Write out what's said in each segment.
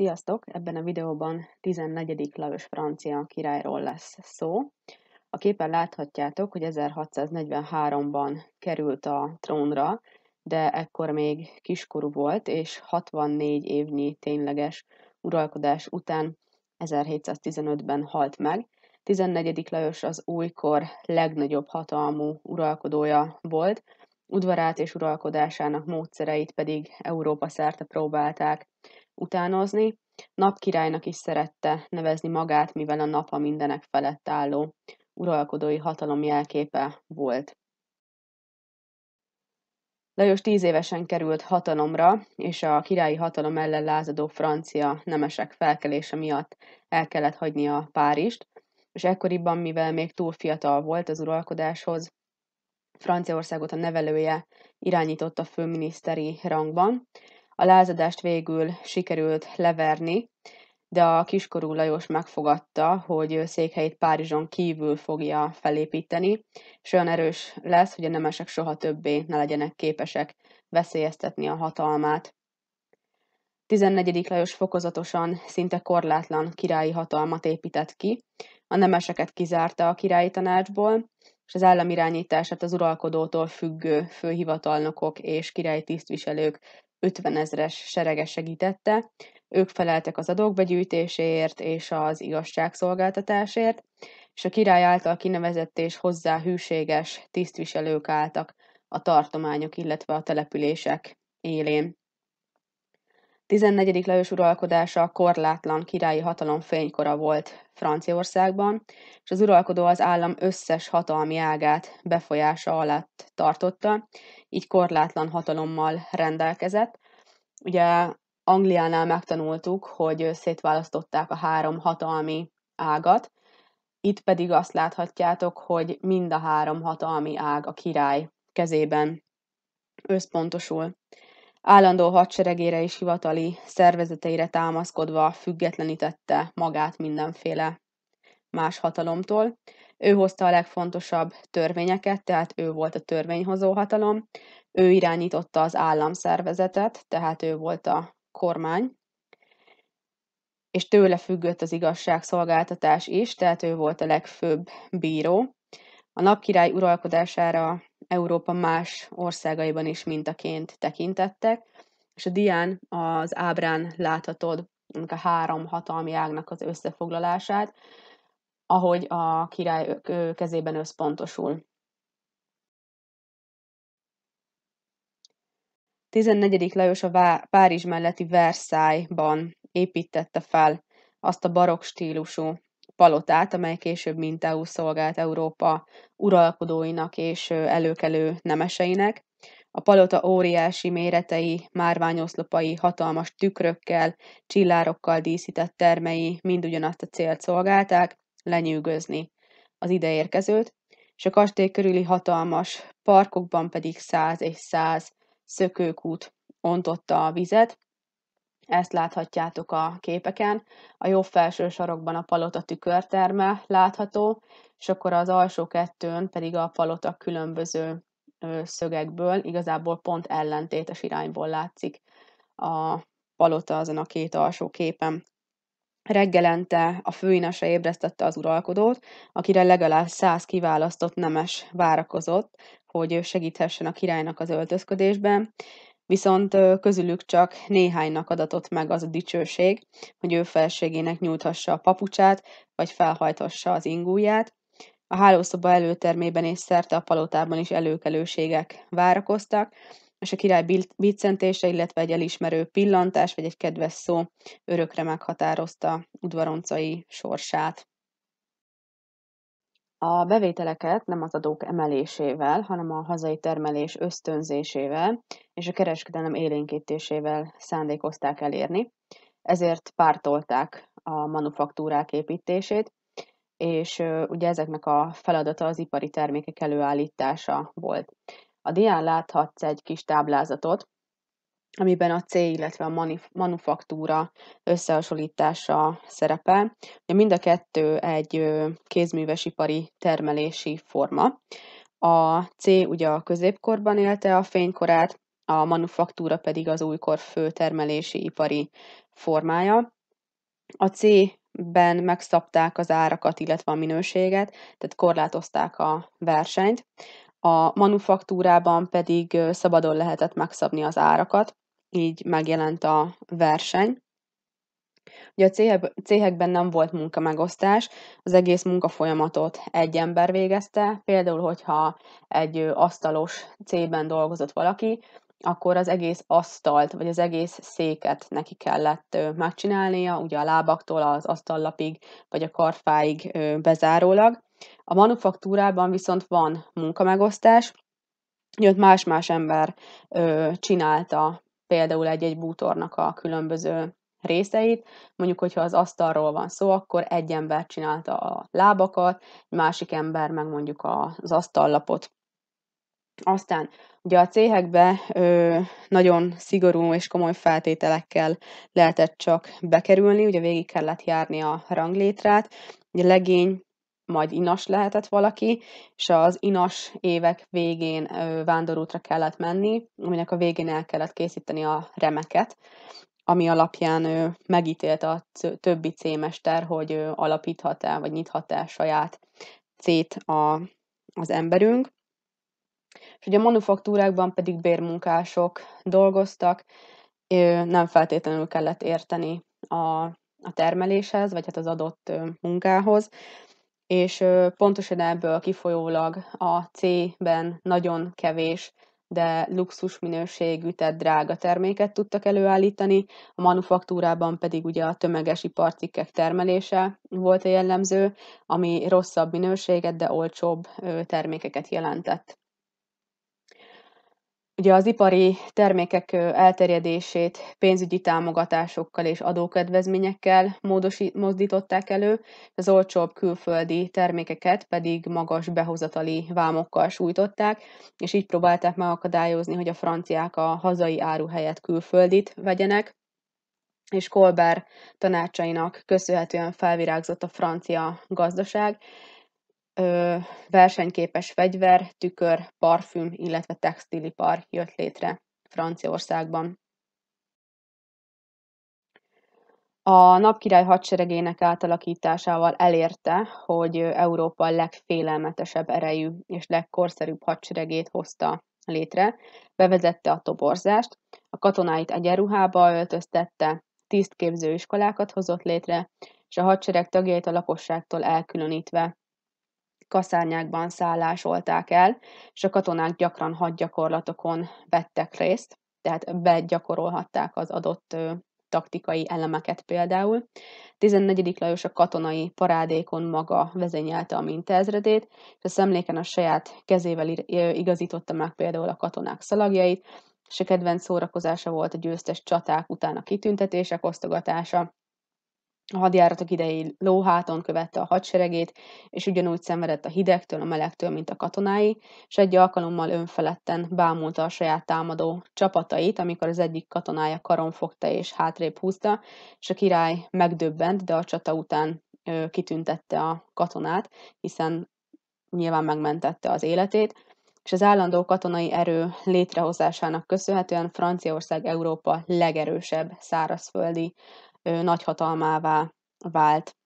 Sziasztok! Ebben a videóban 14. Lajos francia királyról lesz szó. A képen láthatjátok, hogy 1643-ban került a trónra, de ekkor még kiskorú volt, és 64 évnyi tényleges uralkodás után 1715-ben halt meg. 14. Lajos az újkor legnagyobb hatalmú uralkodója volt, udvarát és uralkodásának módszereit pedig Európa szerte próbálták utánozni. Napkirálynak is szerette nevezni magát, mivel a nap a mindenek felett álló uralkodói hatalom jelképe volt. Lajos tíz évesen került hatalomra, és a királyi hatalom ellen lázadó francia nemesek felkelése miatt el kellett hagynia a Párizst, és ekkoriban, mivel még túl fiatal volt az uralkodáshoz, Franciaországot a nevelője irányította főminiszteri rangban, a lázadást végül sikerült leverni, de a kiskorú Lajos megfogadta, hogy székhelyét Párizson kívül fogja felépíteni, és olyan erős lesz, hogy a nemesek soha többé ne legyenek képesek veszélyeztetni a hatalmát. 14. Lajos fokozatosan, szinte korlátlan királyi hatalmat épített ki, a nemeseket kizárta a királyi tanácsból, és az államirányítását az uralkodótól függő főhivatalnokok és királyi tisztviselők 50 ezres serege segítette, ők feleltek az adókbegyűjtéséért és az igazságszolgáltatásért, és a király által kinevezett és hozzá hűséges tisztviselők álltak a tartományok, illetve a települések élén. 14. Lajos uralkodása korlátlan királyi hatalom fénykora volt Franciaországban, és az uralkodó az állam összes hatalmi ágát befolyása alatt tartotta, így korlátlan hatalommal rendelkezett. Ugye Angliánál megtanultuk, hogy szétválasztották a három hatalmi ágat, itt pedig azt láthatjátok, hogy mind a három hatalmi ág a király kezében összpontosul állandó hadseregére és hivatali szervezeteire támaszkodva függetlenítette magát mindenféle más hatalomtól. Ő hozta a legfontosabb törvényeket, tehát ő volt a törvényhozó hatalom, ő irányította az államszervezetet, tehát ő volt a kormány, és tőle függött az igazságszolgáltatás is, tehát ő volt a legfőbb bíró, a napkirály uralkodására Európa más országaiban is mintaként tekintettek, és a dián az ábrán láthatod a három hatalmi ágnak az összefoglalását, ahogy a király kezében összpontosul. 14. Lajos a Párizs melletti Versailles-ban építette fel azt a barokk stílusú palotát, amely később mintául szolgált Európa uralkodóinak és előkelő nemeseinek. A palota óriási méretei, márványoszlopai, hatalmas tükrökkel, csillárokkal díszített termei mind ugyanazt a célt szolgálták, lenyűgözni az ideérkezőt, és a kastély körüli hatalmas parkokban pedig száz és száz szökőkút ontotta a vizet, ezt láthatjátok a képeken. A jobb felső sarokban a palota tükörterme látható, és akkor az alsó kettőn pedig a palota különböző szögekből, igazából pont ellentétes irányból látszik a palota azon a két alsó képen. Reggelente a főinese ébresztette az uralkodót, akire legalább száz kiválasztott nemes várakozott, hogy segíthessen a királynak az öltözködésben, viszont közülük csak néhánynak adatott meg az a dicsőség, hogy ő felségének nyújthassa a papucsát, vagy felhajthassa az ingúját. A hálószoba előtermében és szerte a palotában is előkelőségek várakoztak, és a király biccentése, illetve egy elismerő pillantás, vagy egy kedves szó örökre meghatározta udvaroncai sorsát. A bevételeket nem az adók emelésével, hanem a hazai termelés ösztönzésével és a kereskedelem élénkítésével szándékozták elérni, ezért pártolták a manufaktúrák építését, és ugye ezeknek a feladata az ipari termékek előállítása volt. A dián láthatsz egy kis táblázatot, amiben a cél, illetve a manif- manufaktúra összehasonlítása szerepel. Mind a kettő egy kézművesipari termelési forma. A C ugye a középkorban élte a fénykorát, a manufaktúra pedig az újkor fő termelési ipari formája. A C ben megszabták az árakat, illetve a minőséget, tehát korlátozták a versenyt. A manufaktúrában pedig szabadon lehetett megszabni az árakat, így megjelent a verseny. Ugye a céhekben nem volt munkamegosztás, az egész munkafolyamatot egy ember végezte, például, hogyha egy asztalos cégben dolgozott valaki, akkor az egész asztalt, vagy az egész széket neki kellett megcsinálnia, ugye a lábaktól az asztallapig, vagy a karfáig bezárólag. A manufaktúrában viszont van munkamegosztás, Jött más-más ember ö, csinálta például egy-egy bútornak a különböző részeit. Mondjuk, hogyha az asztalról van szó, akkor egy ember csinálta a lábakat, egy másik ember meg mondjuk az asztallapot. Aztán ugye a céhekbe ö, nagyon szigorú és komoly feltételekkel lehetett csak bekerülni, ugye végig kellett járni a ranglétrát, ugye legény, majd inas lehetett valaki, és az inas évek végén vándorútra kellett menni, aminek a végén el kellett készíteni a remeket, ami alapján ő megítélt a többi cémester, hogy alapíthat-e, vagy nyithat-e saját cét a, az emberünk. És ugye a manufaktúrákban pedig bérmunkások dolgoztak, nem feltétlenül kellett érteni a, a termeléshez, vagy hát az adott munkához, és pontosan ebből kifolyólag a C-ben nagyon kevés, de luxus minőségű, tehát drága terméket tudtak előállítani, a manufaktúrában pedig ugye a tömeges iparcikkek termelése volt a jellemző, ami rosszabb minőséget, de olcsóbb termékeket jelentett. Ugye az ipari termékek elterjedését pénzügyi támogatásokkal és adókedvezményekkel módosi, mozdították elő, az olcsóbb külföldi termékeket pedig magas behozatali vámokkal sújtották, és így próbálták megakadályozni, hogy a franciák a hazai áru helyett külföldit vegyenek és Colbert tanácsainak köszönhetően felvirágzott a francia gazdaság, versenyképes fegyver, tükör, parfüm, illetve textilipar jött létre Franciaországban. A napkirály hadseregének átalakításával elérte, hogy Európa legfélelmetesebb erejű és legkorszerűbb hadseregét hozta létre, bevezette a toborzást, a katonáit egyenruhába öltöztette, tisztképző iskolákat hozott létre, és a hadsereg tagjait a lakosságtól elkülönítve kaszárnyákban szállásolták el, és a katonák gyakran hadgyakorlatokon vettek részt, tehát begyakorolhatták az adott taktikai elemeket például. 14. Lajos a katonai parádékon maga vezényelte a mintázredét, és a szemléken a saját kezével igazította meg például a katonák szalagjait, és a kedvenc szórakozása volt a győztes csaták után a kitüntetések osztogatása, a hadjáratok idején lóháton követte a hadseregét, és ugyanúgy szenvedett a hidegtől, a melegtől, mint a katonái, és egy alkalommal önfeletten bámulta a saját támadó csapatait, amikor az egyik katonája karon fogta és hátrébb húzta, és a király megdöbbent, de a csata után ö, kitüntette a katonát, hiszen nyilván megmentette az életét, és az állandó katonai erő létrehozásának köszönhetően Franciaország Európa legerősebb szárazföldi nagyhatalmává vált.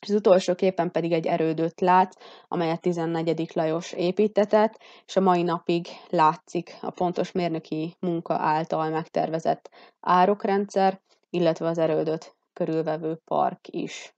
És az utolsó képen pedig egy erődöt lát, amelyet 14. Lajos építetett, és a mai napig látszik a pontos mérnöki munka által megtervezett árokrendszer, illetve az erődöt körülvevő park is.